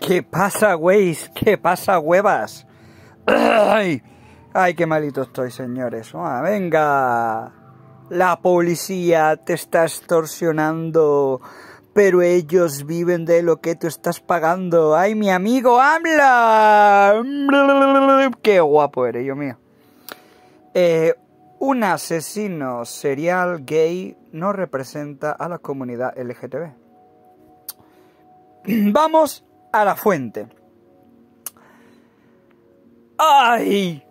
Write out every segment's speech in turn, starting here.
¿Qué pasa, güeyes? ¿Qué pasa, huevas? ¡Ay! ¡Ay, qué malito estoy, señores! Ah, ¡Venga! La policía te está extorsionando, pero ellos viven de lo que tú estás pagando. ¡Ay, mi amigo, habla! ¡Qué guapo eres, yo mío! Eh, un asesino serial gay no representa a la comunidad LGTB. Vamos a la fuente. ¡Ay!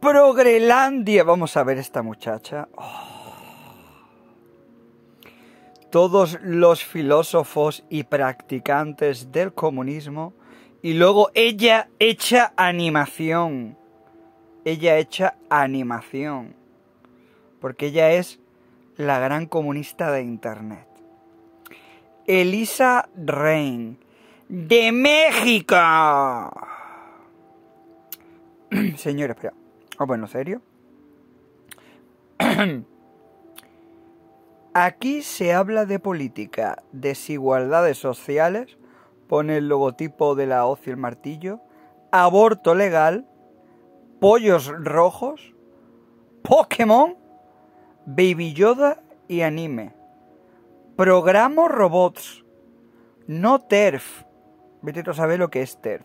Progrelandia. Vamos a ver esta muchacha. Oh. Todos los filósofos y practicantes del comunismo. Y luego ella echa animación. Ella echa animación. Porque ella es la gran comunista de Internet. Elisa Rein de México. Señores, espera. oh, bueno, serio. Aquí se habla de política, desigualdades sociales, pone el logotipo de la hoz el martillo, aborto legal, pollos rojos, Pokémon, Baby Yoda y anime. Programo robots, no TERF. Vete a saber lo que es TERF.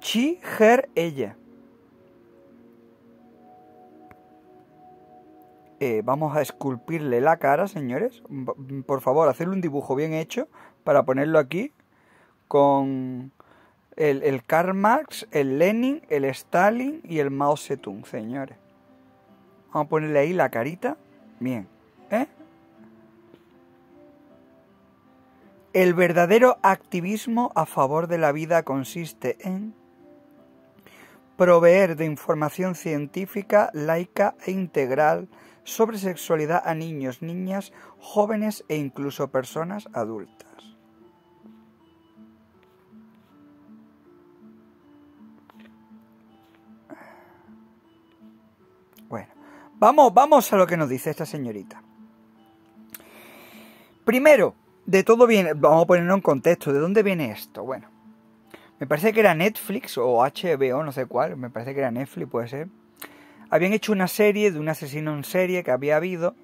Chi, her, ella. Eh, vamos a esculpirle la cara, señores. Por favor, hacerle un dibujo bien hecho para ponerlo aquí con el, el Karl Marx, el Lenin, el Stalin y el Mao Zedong, señores. Vamos a ponerle ahí la carita. Bien. ¿Eh? El verdadero activismo a favor de la vida consiste en proveer de información científica, laica e integral sobre sexualidad a niños, niñas, jóvenes e incluso personas adultas. Bueno, vamos, vamos a lo que nos dice esta señorita. Primero, de todo viene, vamos a ponerlo en contexto, ¿de dónde viene esto? Bueno, me parece que era Netflix o HBO, no sé cuál, me parece que era Netflix, puede ser. Habían hecho una serie de un asesino en serie que había habido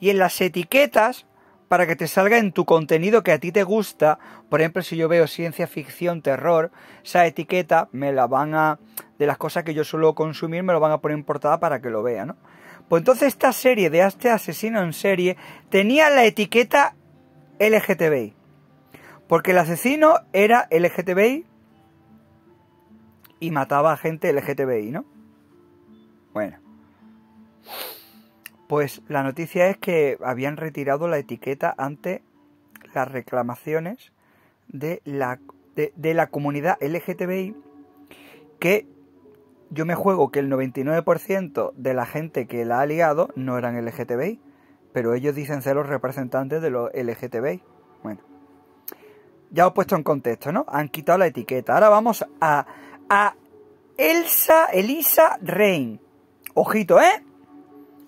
y en las etiquetas para que te salga en tu contenido que a ti te gusta, por ejemplo, si yo veo ciencia ficción, terror, esa etiqueta me la van a de las cosas que yo suelo consumir me lo van a poner en portada para que lo vea, ¿no? Pues entonces esta serie de este asesino en serie tenía la etiqueta LGTBI. Porque el asesino era LGTBI y mataba a gente LGTBI, ¿no? Bueno. Pues la noticia es que habían retirado la etiqueta ante las reclamaciones de la, de, la comunidad LGTBI que yo me juego que el 99% de la gente que la ha liado no eran LGTBI pero ellos dicen ser los representantes de los LGTBI. Bueno, ya os he puesto en contexto, ¿no? Han quitado la etiqueta. Ahora vamos a, a Elsa, Elisa Rein. Ojito, ¿eh?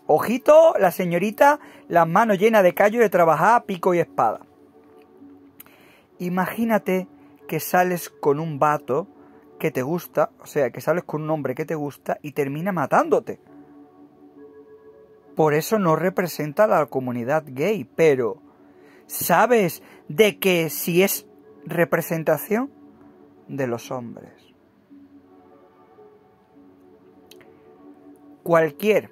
Ojito, la señorita, las manos llenas de callo de trabajar, pico y espada. Imagínate que sales con un vato que te gusta, o sea, que sales con un hombre que te gusta y termina matándote. Por eso no representa a la comunidad gay, pero ¿sabes de que si es representación de los hombres? Cualquier,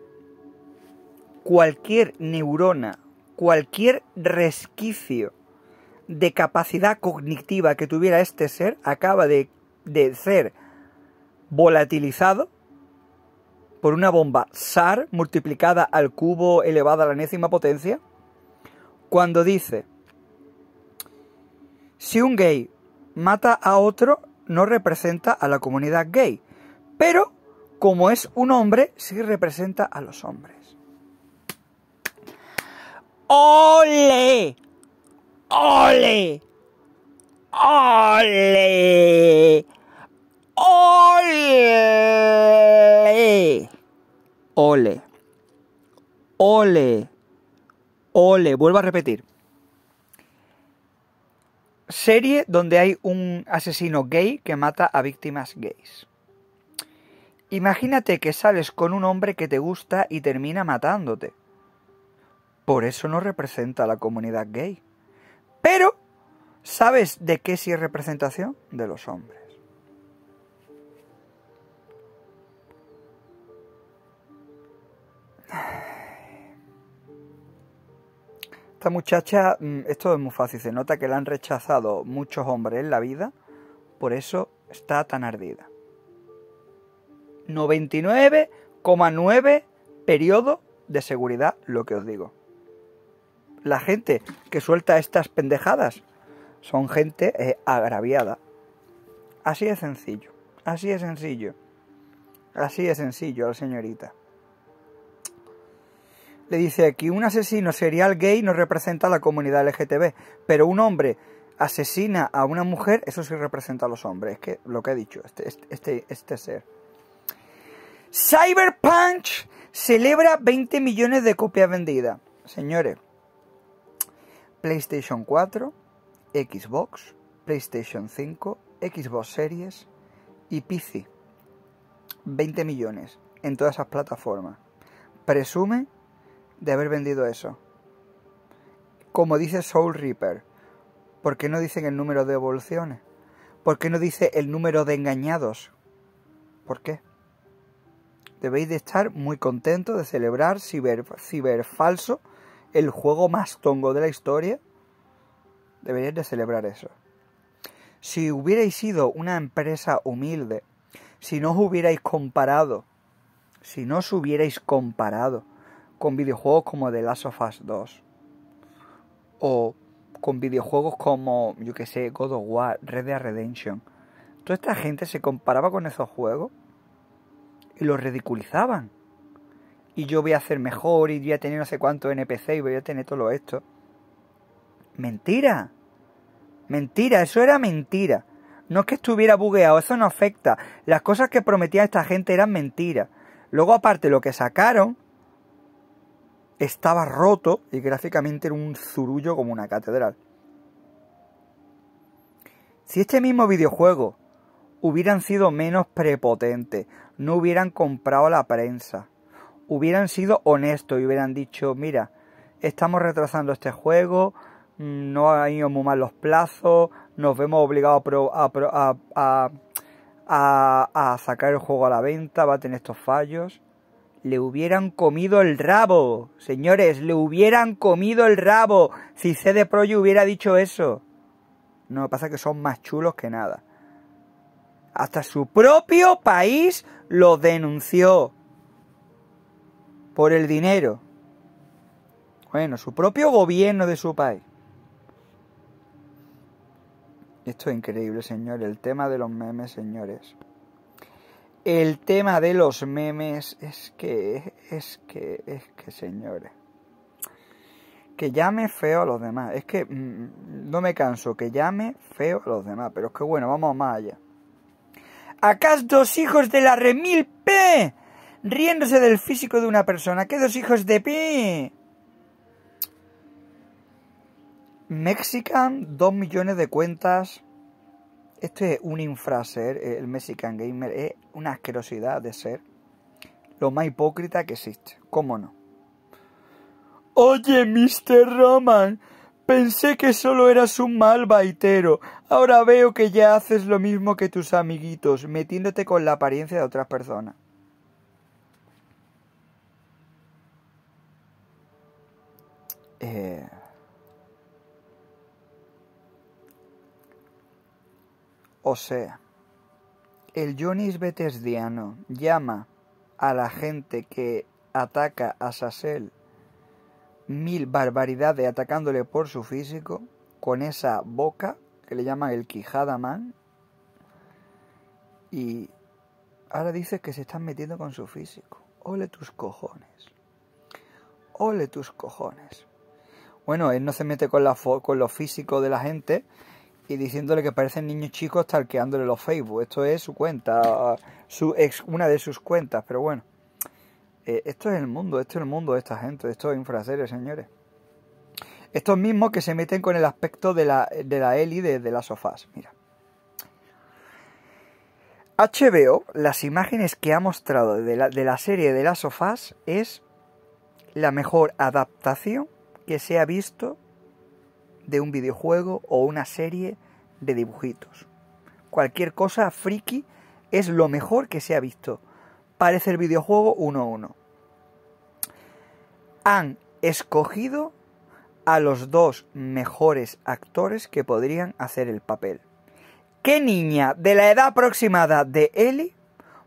cualquier neurona, cualquier resquicio de capacidad cognitiva que tuviera este ser acaba de, de ser volatilizado por una bomba SAR multiplicada al cubo elevada a la enésima potencia, cuando dice, si un gay mata a otro, no representa a la comunidad gay, pero como es un hombre, sí representa a los hombres. ¡Ole! ¡Ole! ¡Ole! ole, ole, ole, ole. Vuelvo a repetir. Serie donde hay un asesino gay que mata a víctimas gays. Imagínate que sales con un hombre que te gusta y termina matándote. Por eso no representa a la comunidad gay. Pero, ¿sabes de qué sí es representación? De los hombres. Esta muchacha, mm, esto es muy fácil, se nota que la han rechazado muchos hombres en la vida, por eso está tan ardida. 99,9 periodo de seguridad, lo que os digo. La gente que suelta estas pendejadas son gente eh, agraviada. Así es sencillo, así es sencillo, así es sencillo, señorita le dice aquí, un asesino serial gay no representa a la comunidad LGTB, pero un hombre asesina a una mujer, eso sí representa a los hombres, es que lo que ha dicho, este, este, este, este ser. Cyberpunk celebra 20 millones de copias vendidas. Señores, PlayStation 4, Xbox, PlayStation 5, Xbox Series y PC. 20 millones en todas esas plataformas. Presume de haber vendido eso. Como dice Soul Reaper, ¿por qué no dicen el número de evoluciones? ¿Por qué no dice el número de engañados? ¿Por qué? Debéis de estar muy contentos de celebrar ciber, Ciberfalso, el juego más tongo de la historia. Deberíais de celebrar eso. Si hubierais sido una empresa humilde, si no os hubierais comparado, si no os hubierais comparado con videojuegos como The Last of Us 2 o con videojuegos como, yo que sé, God of War, Red Dead Redemption. Toda esta gente se comparaba con esos juegos y los ridiculizaban. Y yo voy a hacer mejor y voy a tener no sé cuántos NPC y voy a tener todo esto. Mentira. Mentira, eso era mentira. No es que estuviera bugueado, eso no afecta. Las cosas que prometía esta gente eran mentiras. Luego aparte lo que sacaron estaba roto y gráficamente era un zurullo como una catedral. Si este mismo videojuego hubieran sido menos prepotente, no hubieran comprado la prensa, hubieran sido honestos y hubieran dicho, mira, estamos retrasando este juego, no han ido muy mal los plazos, nos vemos obligados a, a sacar el juego a la venta, va a tener estos fallos le hubieran comido el rabo, señores, le hubieran comido el rabo si CD Proye hubiera dicho eso. No, pasa que son más chulos que nada. Hasta su propio país lo denunció por el dinero. Bueno, su propio gobierno de su país. Esto es increíble, señores. El tema de los memes, señores. El tema de los memes es que, es que, es que, señores, que llame feo a los demás. Es que mm, no me canso, que llame feo a los demás. Pero es que bueno, vamos más allá. Acá dos hijos de la remil P, riéndose del físico de una persona. ¿Qué dos hijos de P? Mexican, dos millones de cuentas este es un infraser, eh, el Mexican Gamer, es una asquerosidad de ser lo más hipócrita que existe. ¿Cómo no? Oye, Mr. Roman, pensé que solo eras un mal baitero. Ahora veo que ya haces lo mismo que tus amiguitos, metiéndote con la apariencia de otras personas. Eh... O sea, el Jonis Betesdiano llama a la gente que ataca a Sassel mil barbaridades atacándole por su físico con esa boca que le llaman el Quijada Man y ahora dice que se están metiendo con su físico. Ole tus cojones. Ole tus cojones. Bueno, él no se mete con, la con lo físico de la gente, y diciéndole que parecen niños chicos talqueándole los Facebook. Esto es su cuenta, su ex, una de sus cuentas, pero bueno. Eh, esto es el mundo, esto es el mundo de esta gente, esto es infraseres, señores. Estos mismos que se meten con el aspecto de la, de la Eli de, las sofás, mira. HBO, las imágenes que ha mostrado de la, de la serie de las sofás es la mejor adaptación que se ha visto de un videojuego o una serie de dibujitos. Cualquier cosa friki es lo mejor que se ha visto. Parece el videojuego 1-1. Han escogido a los dos mejores actores que podrían hacer el papel. ¿Qué niña de la edad aproximada de Ellie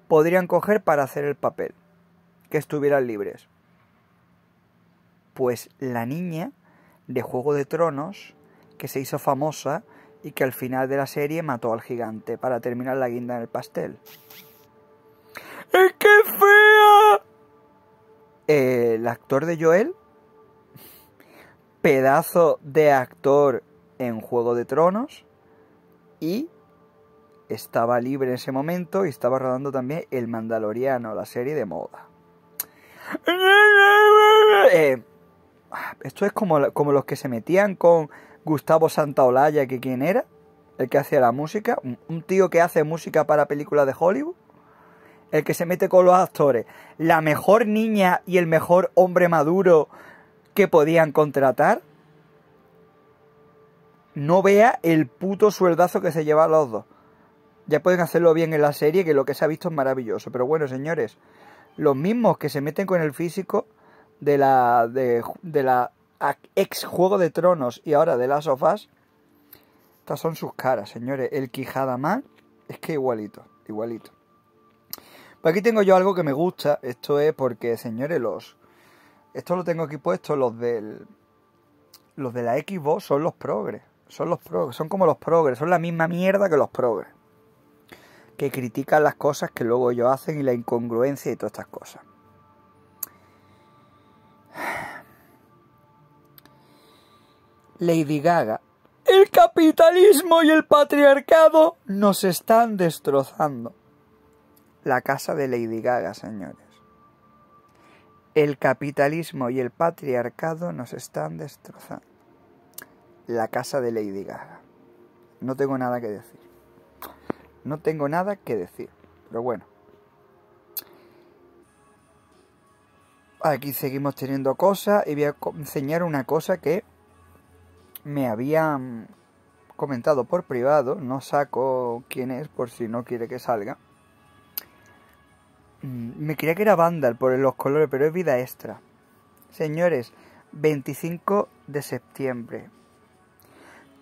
podrían coger para hacer el papel? Que estuvieran libres. Pues la niña de Juego de Tronos que se hizo famosa y que al final de la serie mató al gigante para terminar la guinda en el pastel. ¡Es que fea! el actor de Joel, pedazo de actor en Juego de Tronos y estaba libre en ese momento y estaba rodando también El Mandaloriano, la serie de moda. Eh, Ah, esto es como, los que se metían con Gustavo Santaolalla, que quién era, el que hacía la música, un, tío que hace música para películas de Hollywood, el que se mete con los actores, la mejor niña y el mejor hombre maduro que podían contratar. No vea el puto sueldazo que se lleva a los dos. Ya pueden hacerlo bien en la serie, que lo que se ha visto es maravilloso. Pero bueno, señores, los mismos que se meten con el físico de la, de, la ex Juego de Tronos y ahora de las sofás. Estas son sus caras, señores. El Quijada mal es que igualito, igualito. Pues aquí tengo yo algo que me gusta. Esto es porque, señores, los. Esto lo tengo aquí puesto, los del. Los de la Xbox son los progres. Son los progres, son como los progres, son la misma mierda que los progres. Que critican las cosas que luego ellos hacen y la incongruencia y todas estas cosas. Lady Gaga. El capitalismo y el patriarcado nos están destrozando. La casa de Lady Gaga, señores. El capitalismo y el patriarcado nos están destrozando. La casa de Lady Gaga. No tengo nada que decir. No tengo nada que decir. Pero bueno. Aquí seguimos teniendo cosas y voy a enseñar una cosa que me habían mm, comentado por privado, no saco quién es por si no quiere que salga. Mm, me creía que era Vandal por los colores, pero es vida extra. Señores, 25 de septiembre.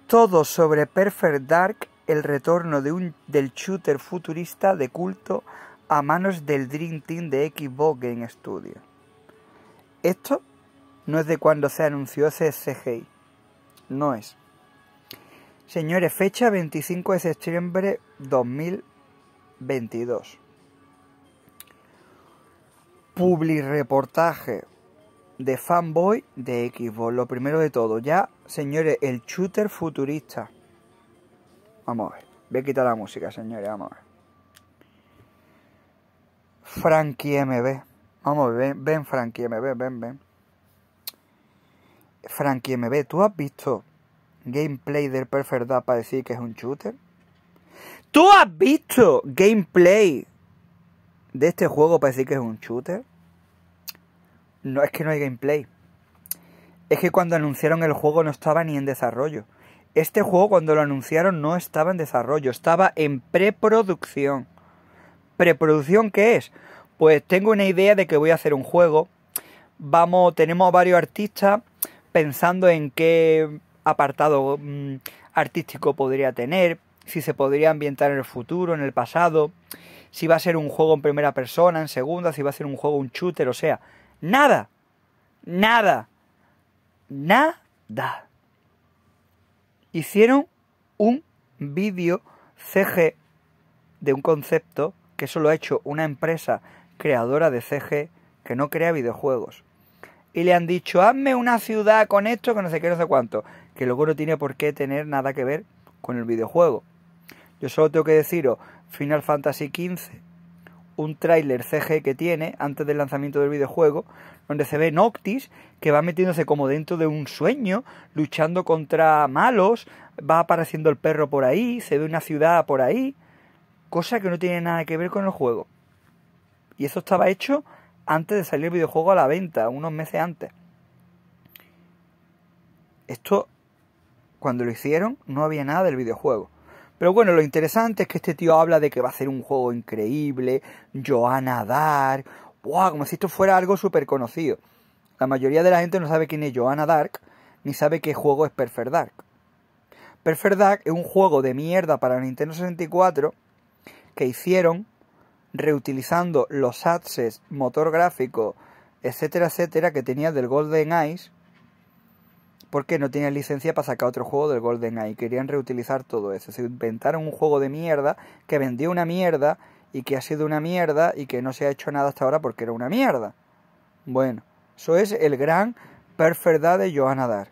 Todo sobre Perfect Dark, el retorno de un, del shooter futurista de culto a manos del Dream Team de Xbox Game Studio. Esto no es de cuando se anunció ese no es. Señores, fecha 25 de septiembre 2022. Publireportaje reportaje de fanboy de Xbox. Lo primero de todo, ya, señores, el shooter futurista. Vamos a ver. Voy a quitar la música, señores, vamos a ver. Frankie MB. Vamos, ven, ven Frankie MB, ven, ven. Frankie MB, ¿tú has visto gameplay del Perfect Dark para decir que es un shooter? ¿Tú has visto gameplay de este juego para decir que es un shooter? No, es que no hay gameplay. Es que cuando anunciaron el juego no estaba ni en desarrollo. Este juego cuando lo anunciaron no estaba en desarrollo, estaba en preproducción. ¿Preproducción qué es? Pues tengo una idea de que voy a hacer un juego. Vamos, tenemos varios artistas pensando en qué apartado mm, artístico podría tener, si se podría ambientar en el futuro, en el pasado, si va a ser un juego en primera persona, en segunda, si va a ser un juego, un shooter, o sea, nada, nada, nada. Hicieron un vídeo CG de un concepto que solo ha hecho una empresa creadora de CG que no crea videojuegos y le han dicho, hazme una ciudad con esto, que no sé qué, no sé cuánto. Que luego no tiene por qué tener nada que ver con el videojuego. Yo solo tengo que deciros, Final Fantasy XV, un tráiler CG que tiene antes del lanzamiento del videojuego, donde se ve Noctis que va metiéndose como dentro de un sueño, luchando contra malos, va apareciendo el perro por ahí, se ve una ciudad por ahí, cosa que no tiene nada que ver con el juego. Y eso estaba hecho antes de salir el videojuego a la venta, unos meses antes. Esto, cuando lo hicieron, no había nada del videojuego. Pero bueno, lo interesante es que este tío habla de que va a ser un juego increíble, Joanna Dark, ¡buah! como si esto fuera algo súper conocido. La mayoría de la gente no sabe quién es Joanna Dark, ni sabe qué juego es Perfect Dark. Perfect Dark es un juego de mierda para Nintendo 64 que hicieron reutilizando los assets, motor gráfico, etcétera, etcétera, que tenía del Golden Eyes, porque no tenían licencia para sacar otro juego del Golden Eye. Querían reutilizar todo eso. Se inventaron un juego de mierda que vendió una mierda y que ha sido una mierda y que no se ha hecho nada hasta ahora porque era una mierda. Bueno, eso es el gran perferdad de Johanna Dar.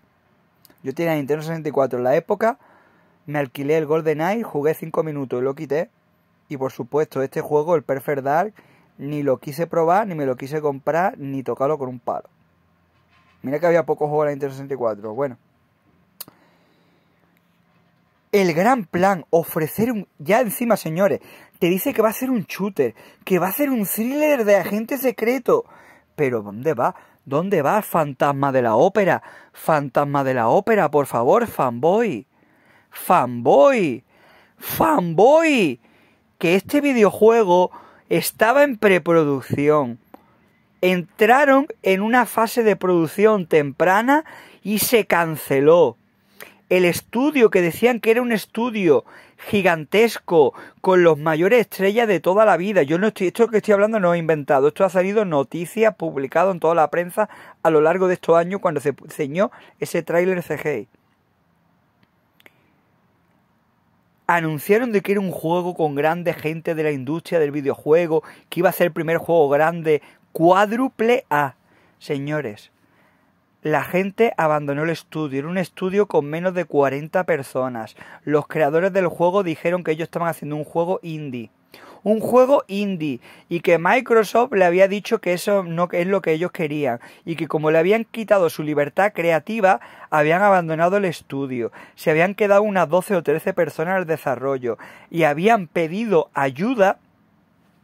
Yo tenía Nintendo 64 en la época, me alquilé el Golden Eye, jugué 5 minutos y lo quité y por supuesto, este juego, el Perfect Dark, ni lo quise probar, ni me lo quise comprar, ni tocarlo con un palo. Mira que había pocos juegos en la Nintendo 64. Bueno. El gran plan, ofrecer un... Ya encima, señores, te dice que va a ser un shooter, que va a ser un thriller de agente secreto. Pero ¿dónde va? ¿Dónde va? Fantasma de la ópera. Fantasma de la ópera, por favor, fanboy. Fanboy. Fanboy que este videojuego estaba en preproducción. Entraron en una fase de producción temprana y se canceló. El estudio que decían que era un estudio gigantesco con los mayores estrellas de toda la vida. Yo no estoy, esto que estoy hablando no he inventado. Esto ha salido noticias publicado en toda la prensa a lo largo de estos años cuando se enseñó ese tráiler CGI. anunciaron de que era un juego con grande gente de la industria del videojuego, que iba a ser el primer juego grande cuádruple A. Señores, la gente abandonó el estudio, era un estudio con menos de 40 personas. Los creadores del juego dijeron que ellos estaban haciendo un juego indie un juego indie y que Microsoft le había dicho que eso no es lo que ellos querían y que como le habían quitado su libertad creativa, habían abandonado el estudio, se habían quedado unas 12 o 13 personas al desarrollo y habían pedido ayuda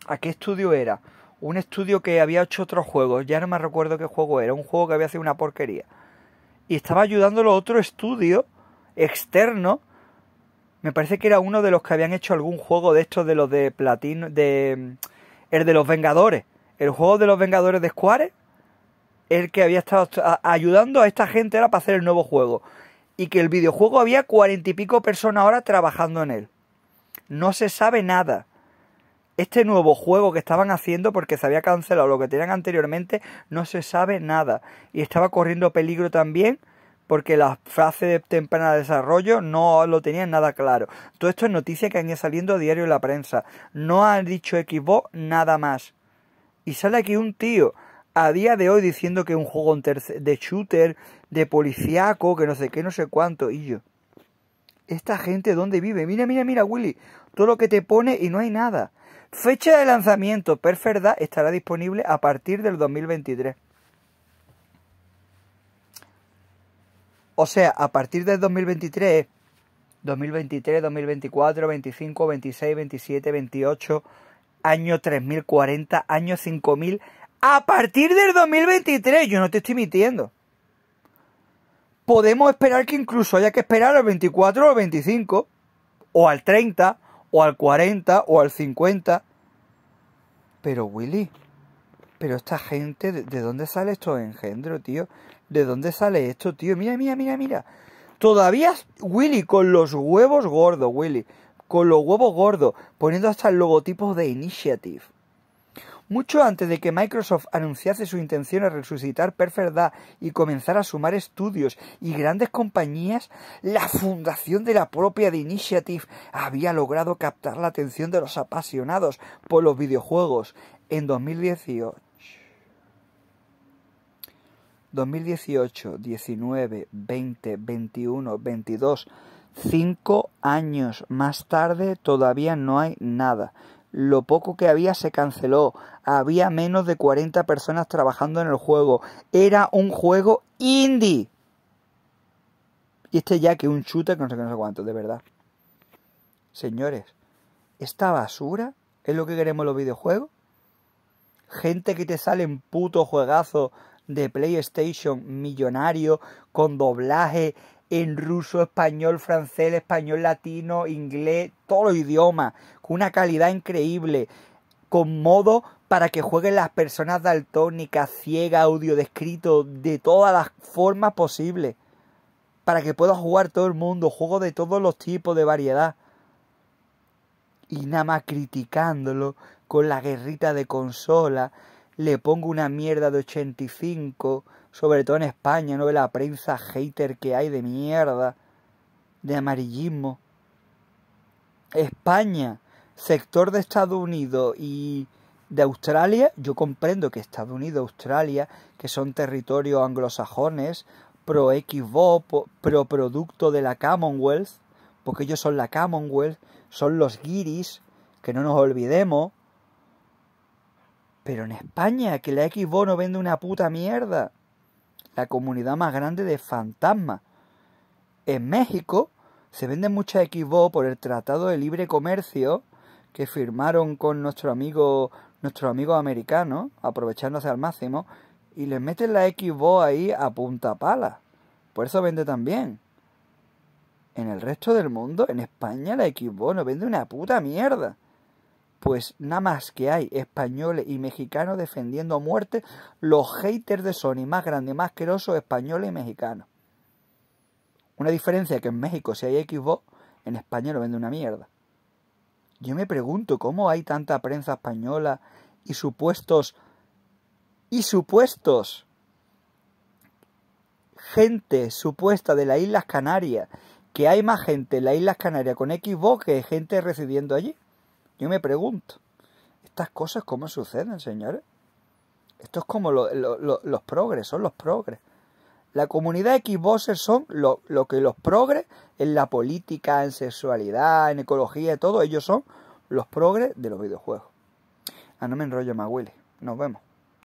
a qué estudio era. Un estudio que había hecho otros juegos, ya no me recuerdo qué juego era, un juego que había sido una porquería. Y estaba ayudándolo otro estudio externo me parece que era uno de los que habían hecho algún juego de estos de los de platino, de el de los Vengadores, el juego de los Vengadores de Square, el que había estado ayudando a esta gente era para hacer el nuevo juego y que el videojuego había cuarenta y pico personas ahora trabajando en él. No se sabe nada. Este nuevo juego que estaban haciendo porque se había cancelado lo que tenían anteriormente, no se sabe nada. Y estaba corriendo peligro también porque las frases de temprana de desarrollo no lo tenían nada claro. Todo esto es noticia que han ido saliendo a diario en la prensa. No han dicho Xbox nada más. Y sale aquí un tío a día de hoy diciendo que es un juego de shooter, de policíaco, que no sé qué, no sé cuánto. Y yo, ¿esta gente dónde vive? Mira, mira, mira, Willy, todo lo que te pone y no hay nada. Fecha de lanzamiento, Perferda, estará disponible a partir del 2023. O sea, a partir de 2023, 2023, 2024, 25, 26, 27, 28, año 3040, año 5000, a partir del 2023, yo no te estoy mintiendo. Podemos esperar que incluso haya que esperar al 24 o al 25, o al 30, o al 40, o al 50. Pero Willy, pero esta gente, ¿de dónde sale estos engendro, tío? ¿de dónde sale esto, tío? Mira, mira, mira, mira. Todavía Willy con los huevos gordos, Willy. Con los huevos gordos, poniendo hasta el logotipo de Initiative. Mucho antes de que Microsoft anunciase su intención de resucitar Perferda y comenzar a sumar estudios y grandes compañías, la fundación de la propia de Initiative había logrado captar la atención de los apasionados por los videojuegos. En 2018, 2018, 19, 20, 21, 22, cinco años más tarde todavía no hay nada. Lo poco que había se canceló. Había menos de 40 personas trabajando en el juego. Era un juego indie. Y este ya que un shooter que no sé no sé cuánto, de verdad. Señores, esta basura es lo que queremos los videojuegos. Gente que te sale en puto juegazo de PlayStation millonario con doblaje en ruso, español, francés, español latino, inglés, todos los idiomas, con una calidad increíble, con modo para que jueguen las personas daltónicas, audio descrito, de todas las formas posibles, para que pueda jugar todo el mundo, juegos de todos los tipos de variedad. Y nada más criticándolo con la guerrita de consola, le pongo una mierda de 85, sobre todo en España, ¿no? La prensa hater que hay de mierda, de amarillismo. España, sector de Estados Unidos y de Australia, yo comprendo que Estados Unidos, Australia, que son territorios anglosajones, pro Xbox, pro producto de la Commonwealth, porque ellos son la Commonwealth, son los guiris, que no nos olvidemos, pero en España, que la Xbox no vende una puta mierda. La comunidad más grande de fantasmas. En México se venden muchas Xbox por el Tratado de Libre Comercio que firmaron con nuestro amigo, nuestro amigo americano, aprovechándose al máximo, y les meten la Xbox ahí a punta pala. Por eso vende tan bien. En el resto del mundo, en España, la Xbox no vende una puta mierda pues nada más que hay españoles y mexicanos defendiendo a muerte los haters de Sony más grandes, más asquerosos españoles y mexicanos. Una diferencia que en México si hay Xbox, en España lo vende una mierda. Yo me pregunto cómo hay tanta prensa española y supuestos y supuestos gente supuesta de las Islas Canarias, que hay más gente en las Islas Canarias con Xbox que gente residiendo allí. Yo me pregunto, ¿estas cosas cómo suceden, señores? Esto es como los progres, son los progres. La comunidad Xboxer son lo, que los progres en la política, en sexualidad, en ecología y todo, ellos son los progres de los videojuegos. Ah, no me enrollo más, Willy. Nos vemos.